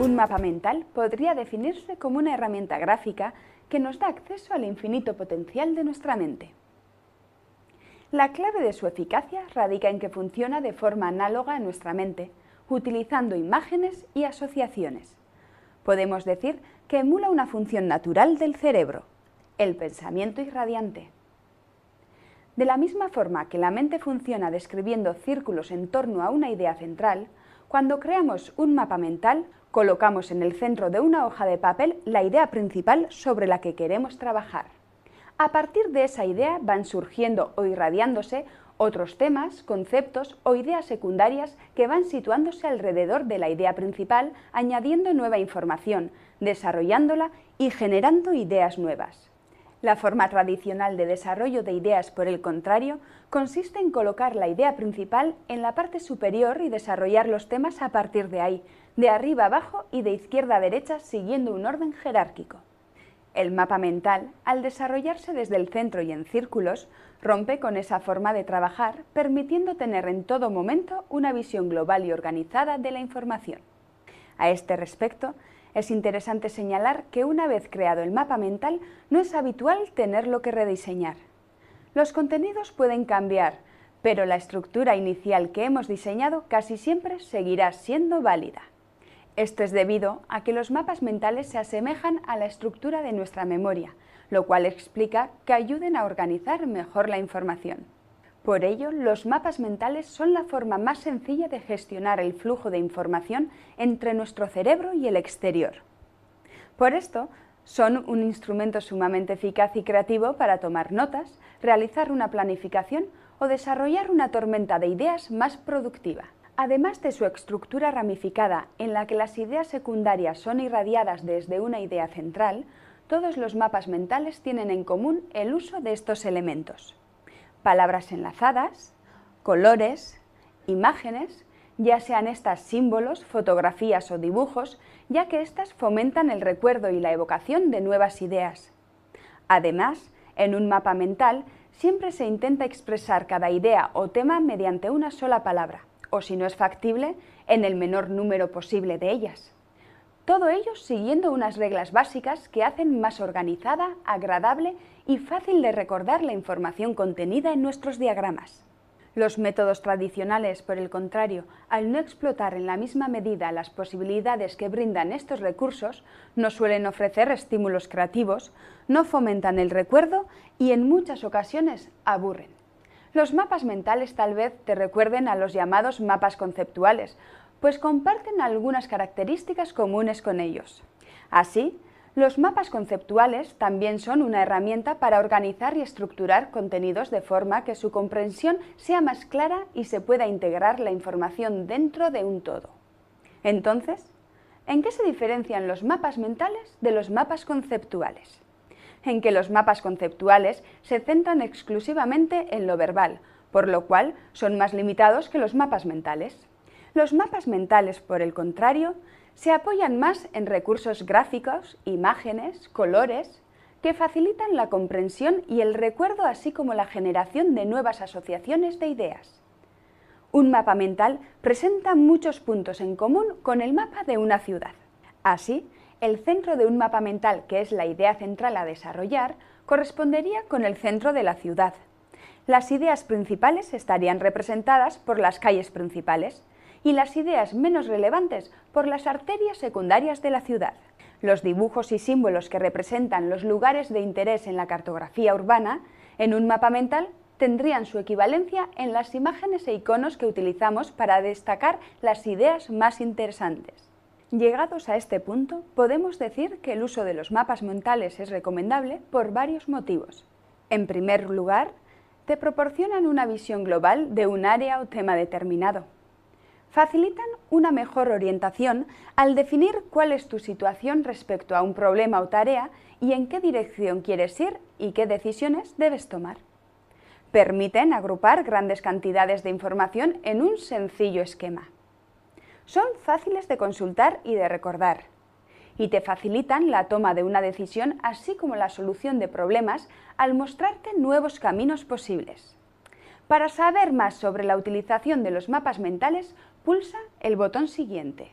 Un mapa mental podría definirse como una herramienta gráfica que nos da acceso al infinito potencial de nuestra mente. La clave de su eficacia radica en que funciona de forma análoga a nuestra mente, utilizando imágenes y asociaciones. Podemos decir que emula una función natural del cerebro, el pensamiento irradiante. De la misma forma que la mente funciona describiendo círculos en torno a una idea central, cuando creamos un mapa mental Colocamos en el centro de una hoja de papel la idea principal sobre la que queremos trabajar. A partir de esa idea van surgiendo o irradiándose otros temas, conceptos o ideas secundarias que van situándose alrededor de la idea principal, añadiendo nueva información, desarrollándola y generando ideas nuevas. La forma tradicional de desarrollo de ideas, por el contrario, consiste en colocar la idea principal en la parte superior y desarrollar los temas a partir de ahí, de arriba abajo y de izquierda a derecha siguiendo un orden jerárquico. El mapa mental, al desarrollarse desde el centro y en círculos, rompe con esa forma de trabajar, permitiendo tener en todo momento una visión global y organizada de la información. A este respecto, es interesante señalar que una vez creado el mapa mental, no es habitual tenerlo que rediseñar. Los contenidos pueden cambiar, pero la estructura inicial que hemos diseñado casi siempre seguirá siendo válida. Esto es debido a que los mapas mentales se asemejan a la estructura de nuestra memoria, lo cual explica que ayuden a organizar mejor la información. Por ello, los mapas mentales son la forma más sencilla de gestionar el flujo de información entre nuestro cerebro y el exterior. Por esto, son un instrumento sumamente eficaz y creativo para tomar notas, realizar una planificación o desarrollar una tormenta de ideas más productiva. Además de su estructura ramificada, en la que las ideas secundarias son irradiadas desde una idea central, todos los mapas mentales tienen en común el uso de estos elementos. Palabras enlazadas, colores, imágenes, ya sean estas símbolos, fotografías o dibujos, ya que éstas fomentan el recuerdo y la evocación de nuevas ideas. Además, en un mapa mental siempre se intenta expresar cada idea o tema mediante una sola palabra o si no es factible, en el menor número posible de ellas. Todo ello siguiendo unas reglas básicas que hacen más organizada, agradable y fácil de recordar la información contenida en nuestros diagramas. Los métodos tradicionales, por el contrario, al no explotar en la misma medida las posibilidades que brindan estos recursos, no suelen ofrecer estímulos creativos, no fomentan el recuerdo y en muchas ocasiones aburren. Los mapas mentales tal vez te recuerden a los llamados mapas conceptuales, pues comparten algunas características comunes con ellos. Así, los mapas conceptuales también son una herramienta para organizar y estructurar contenidos de forma que su comprensión sea más clara y se pueda integrar la información dentro de un todo. Entonces, ¿en qué se diferencian los mapas mentales de los mapas conceptuales? en que los mapas conceptuales se centran exclusivamente en lo verbal, por lo cual son más limitados que los mapas mentales. Los mapas mentales, por el contrario, se apoyan más en recursos gráficos, imágenes, colores, que facilitan la comprensión y el recuerdo, así como la generación de nuevas asociaciones de ideas. Un mapa mental presenta muchos puntos en común con el mapa de una ciudad. Así, el centro de un mapa mental, que es la idea central a desarrollar, correspondería con el centro de la ciudad. Las ideas principales estarían representadas por las calles principales y las ideas menos relevantes por las arterias secundarias de la ciudad. Los dibujos y símbolos que representan los lugares de interés en la cartografía urbana en un mapa mental tendrían su equivalencia en las imágenes e iconos que utilizamos para destacar las ideas más interesantes. Llegados a este punto, podemos decir que el uso de los mapas mentales es recomendable por varios motivos. En primer lugar, te proporcionan una visión global de un área o tema determinado. Facilitan una mejor orientación al definir cuál es tu situación respecto a un problema o tarea y en qué dirección quieres ir y qué decisiones debes tomar. Permiten agrupar grandes cantidades de información en un sencillo esquema. Son fáciles de consultar y de recordar y te facilitan la toma de una decisión así como la solución de problemas al mostrarte nuevos caminos posibles. Para saber más sobre la utilización de los mapas mentales, pulsa el botón siguiente.